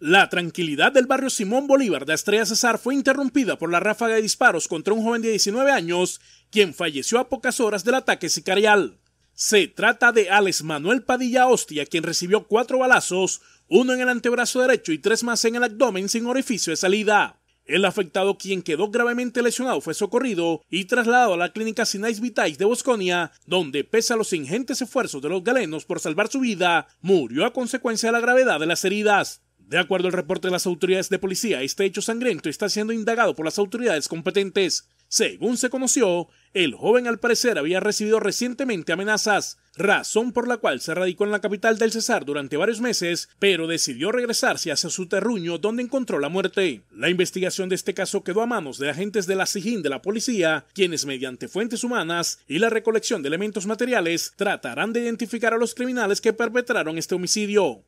La tranquilidad del barrio Simón Bolívar de Estrella Cesar fue interrumpida por la ráfaga de disparos contra un joven de 19 años, quien falleció a pocas horas del ataque sicarial. Se trata de Alex Manuel Padilla Hostia, quien recibió cuatro balazos, uno en el antebrazo derecho y tres más en el abdomen sin orificio de salida. El afectado, quien quedó gravemente lesionado, fue socorrido y trasladado a la clínica Sinais Vitais de Bosconia, donde, pese a los ingentes esfuerzos de los galenos por salvar su vida, murió a consecuencia de la gravedad de las heridas. De acuerdo al reporte de las autoridades de policía, este hecho sangriento está siendo indagado por las autoridades competentes. Según se conoció, el joven al parecer había recibido recientemente amenazas, razón por la cual se radicó en la capital del Cesar durante varios meses, pero decidió regresarse hacia su terruño donde encontró la muerte. La investigación de este caso quedó a manos de agentes de la SIGIN de la policía, quienes mediante fuentes humanas y la recolección de elementos materiales tratarán de identificar a los criminales que perpetraron este homicidio.